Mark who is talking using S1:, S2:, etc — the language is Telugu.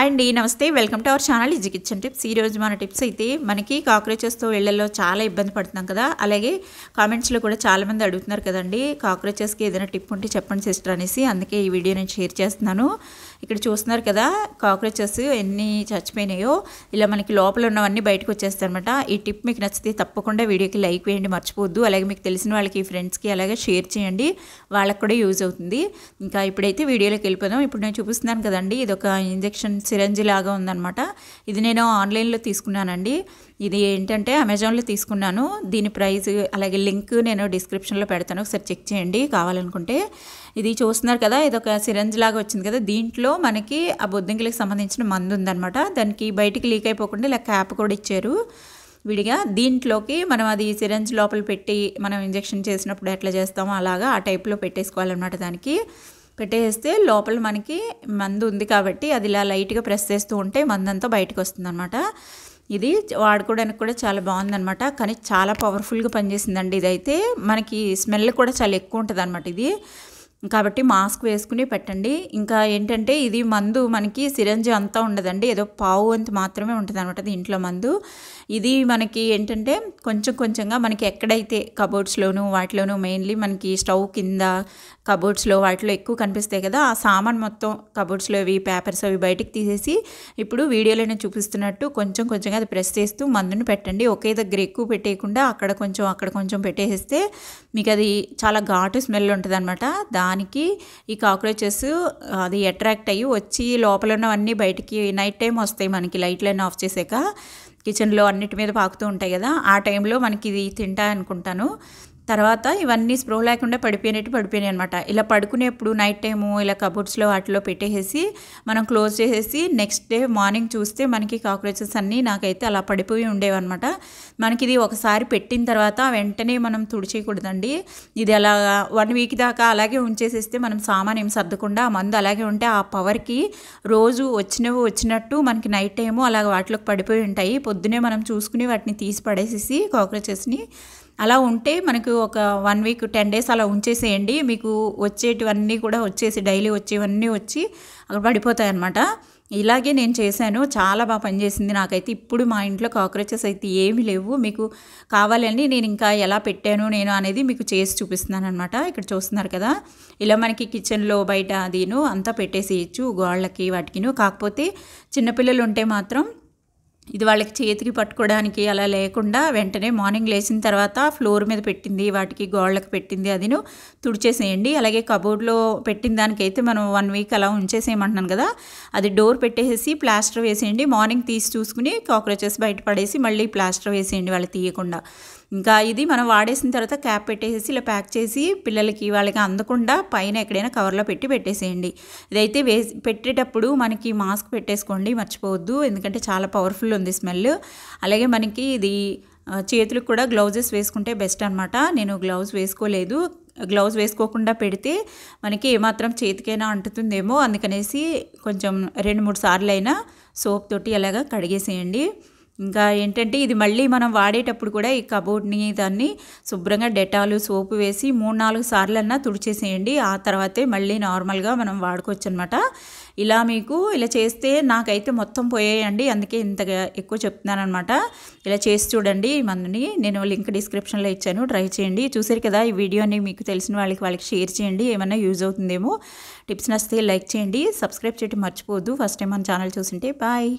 S1: అండి నమస్తే welcome to our channel is kitchen tips ఈరోజు మన టిప్స్ అయితే మనకి కాక్రోచెస్తో వెళ్ళల్లో చాలా ఇబ్బంది పడుతున్నాం కదా అలాగే కామెంట్స్లో కూడా చాలామంది అడుగుతున్నారు కదండి కాక్రోచెస్కి ఏదైనా టిప్ ఉంటే చెప్పండి సిస్టర్ అనేసి అందుకే ఈ వీడియో నేను షేర్ చేస్తున్నాను ఇక్కడ చూస్తున్నారు కదా కాక్రోచెస్ ఎన్ని చచ్చిపోయినాయో ఇలా మనకి లోపల ఉన్నవన్నీ బయటకు వచ్చేస్తాయి అనమాట ఈ టిప్ మీకు నచ్చితే తప్పకుండా వీడియోకి లైక్ వేయండి మర్చిపోద్దు అలాగే మీకు తెలిసిన వాళ్ళకి ఫ్రెండ్స్కి అలాగే షేర్ చేయండి వాళ్ళకి కూడా యూజ్ అవుతుంది ఇంకా ఇప్పుడైతే వీడియోలోకి వెళ్ళిపోదాం ఇప్పుడు నేను చూపిస్తున్నాను కదండి ఇది ఒక ఇంజెక్షన్ సిరంజి లాగా ఉందనమాట ఇది నేను ఆన్లైన్లో తీసుకున్నానండి ఇది ఏంటంటే అమెజాన్లో తీసుకున్నాను దీని ప్రైస్ అలాగే లింక్ నేను డిస్క్రిప్షన్లో పెడతాను ఒకసారి చెక్ చేయండి కావాలనుకుంటే ఇది చూస్తున్నారు కదా ఇది ఒక సిరంజ్ లాగా వచ్చింది కదా దీంట్లో మనకి ఆ బొద్దింకలకు సంబంధించిన మందు ఉందనమాట దానికి బయటికి లీక్ అయిపోకుండా ఇలా క్యాప్ కూడా ఇచ్చారు విడిగా దీంట్లోకి మనం అది సిరంజ్ లోపల పెట్టి మనం ఇంజెక్షన్ చేసినప్పుడు ఎట్లా చేస్తామో అలాగా ఆ టైప్లో పెట్టేసుకోవాలన్నమాట దానికి పెట్టేస్తే లోపల మనకి మందు ఉంది కాబట్టి అది ఇలా లైట్గా ప్రెస్ చేస్తూ ఉంటే మందంతా బయటకు వస్తుంది అనమాట ఇది వాడుకోవడానికి కూడా చాలా బాగుందనమాట కానీ చాలా పవర్ఫుల్గా పనిచేసిందండి ఇదైతే మనకి స్మెల్ కూడా చాలా ఎక్కువ ఉంటుంది అనమాట ఇది కాబట్టి మాస్క్ వేసుకుని పెట్టండి ఇంకా ఏంటంటే ఇది మందు మనకి సిరంజి అంతా ఉండదండి ఏదో పావు అంత మాత్రమే ఉంటుంది అనమాట దీంట్లో మందు ఇది మనకి ఏంటంటే కొంచెం కొంచెంగా మనకి ఎక్కడైతే కబోర్డ్స్లోను వాటిలోనూ మెయిన్లీ మనకి స్టవ్ కింద కబోర్డ్స్లో వాటిలో ఎక్కువ కనిపిస్తాయి కదా ఆ సామాన్ మొత్తం కబోర్డ్స్లో ఇవి పేపర్స్ అవి బయటికి తీసేసి ఇప్పుడు వీడియోలోనే చూపిస్తున్నట్టు కొంచెం కొంచెంగా అది ప్రెస్ చేస్తూ మందుని పెట్టండి ఒకే దగ్గర ఎక్కువ పెట్టేయకుండా అక్కడ కొంచెం అక్కడ కొంచెం పెట్టేస్తే మీకు అది చాలా ఘాటు స్మెల్ ఉంటుంది అనమాట దాని దానికి ఈ కాక్రోచెస్ అది అట్రాక్ట్ అయ్యి వచ్చి లోపల ఉన్నవన్నీ బయటికి నైట్ టైం వస్తాయి మనకి లైట్లన్నీ ఆఫ్ చేసాక కిచెన్లో అన్నిటి మీద పాకుతూ ఉంటాయి కదా ఆ టైంలో మనకి ఇది తింటా అనుకుంటాను తర్వాత ఇవన్నీ స్ప్రో లేకుండా పడిపోయినట్టు పడిపోయినాయి అనమాట ఇలా పడుకునేప్పుడు నైట్ టైము ఇలా కబోర్డ్స్లో వాటిలో పెట్టేసి మనం క్లోజ్ చేసేసి నెక్స్ట్ డే మార్నింగ్ చూస్తే మనకి కాక్రోచెస్ అన్నీ నాకైతే అలా పడిపోయి ఉండేవి మనకి ఇది ఒకసారి పెట్టిన తర్వాత వెంటనే మనం తుడిచేయకూడదండి ఇది అలా వన్ వీక్ దాకా అలాగే ఉంచేసేస్తే మనం సామాన్ ఏం సర్దకుండా ఆ మందు అలాగే ఉంటే ఆ పవర్కి రోజు వచ్చినవి వచ్చినట్టు మనకి నైట్ టైము అలాగ వాటిలోకి పడిపోయి ఉంటాయి పొద్దునే మనం చూసుకుని వాటిని తీసి పడేసేసి కాక్రోచెస్ని అలా ఉంటే మనకు ఒక వన్ వీక్ టెన్ డేస్ అలా ఉంచేసేయండి మీకు వచ్చేటివన్నీ కూడా వచ్చేసి డైలీ వచ్చేవన్నీ వచ్చి అక్కడ పడిపోతాయి అన్నమాట ఇలాగే నేను చేశాను చాలా బాగా పనిచేసింది నాకైతే ఇప్పుడు మా ఇంట్లో కాక్రోచెస్ అయితే ఏమి లేవు మీకు కావాలని నేను ఇంకా ఎలా పెట్టాను నేను అనేది మీకు చేసి చూపిస్తున్నాను అనమాట ఇక్కడ చూస్తున్నారు కదా ఇలా మనకి కిచెన్లో బయట అదిను అంతా పెట్టేసేయచ్చు గోళ్ళకి వాటికిను కాకపోతే చిన్నపిల్లలు ఉంటే మాత్రం ఇది వాళ్ళకి చేతికి పట్టుకోవడానికి అలా లేకుండా వెంటనే మార్నింగ్ లేచిన తర్వాత ఫ్లోర్ మీద పెట్టింది వాటికి గోళ్ళకి పెట్టింది అదిను తుడిచేసేయండి అలాగే కబోర్డ్లో పెట్టిన దానికైతే మనం వన్ వీక్ అలా ఉంచేసేయమంటున్నాను కదా అది డోర్ పెట్టేసి ప్లాస్టర్ వేసేయండి మార్నింగ్ తీసి చూసుకుని కాక్రోచెస్ బయటపడేసి మళ్ళీ ప్లాస్టర్ వేసేయండి వాళ్ళు తీయకుండా ఇంకా ఇది మనం వాడేసిన తర్వాత క్యాప్ పెట్టేసి ఇలా ప్యాక్ చేసి పిల్లలకి వాళ్ళకి అందకుండా పైన ఎక్కడైనా కవర్లో పెట్టి పెట్టేసేయండి ఇదైతే వేసి పెట్టేటప్పుడు మనకి మాస్క్ పెట్టేసుకోండి మర్చిపోవద్దు ఎందుకంటే చాలా పవర్ఫుల్ ఉంది స్మెల్ అలాగే మనకి ఇది చేతులకు కూడా గ్లౌజెస్ వేసుకుంటే బెస్ట్ అనమాట నేను గ్లౌజ్ వేసుకోలేదు గ్లౌజ్ వేసుకోకుండా పెడితే మనకి ఏమాత్రం చేతికైనా అంటుతుందేమో అందుకనేసి కొంచెం రెండు మూడు సార్లు అయినా సోప్ తోటి అలాగా కడిగేసేయండి ఇంకా ఏంటంటే ఇది మళ్ళీ మనం వాడేటప్పుడు కూడా ఈ కబోర్డ్ని దాన్ని శుభ్రంగా డెటాలు సోపు వేసి మూడు నాలుగు సార్లు అన్నా తుడిచేసేయండి ఆ తర్వాతే మళ్ళీ నార్మల్గా మనం వాడుకోవచ్చు అనమాట ఇలా మీకు ఇలా చేస్తే నాకైతే మొత్తం పోయేయండి అందుకే ఇంతగా ఎక్కువ చెప్తున్నాను అనమాట ఇలా చేసి చూడండి మనని నేను లింక్ డిస్క్రిప్షన్లో ఇచ్చాను ట్రై చేయండి చూసారు కదా ఈ వీడియోని మీకు తెలిసిన వాళ్ళకి వాళ్ళకి షేర్ చేయండి ఏమైనా యూజ్ అవుతుందేమో టిప్స్ నచ్చితే లైక్ చేయండి సబ్స్క్రైబ్ చేయడం మర్చిపోవద్దు ఫస్ట్ టైం మన ఛానల్ చూసింటే బాయ్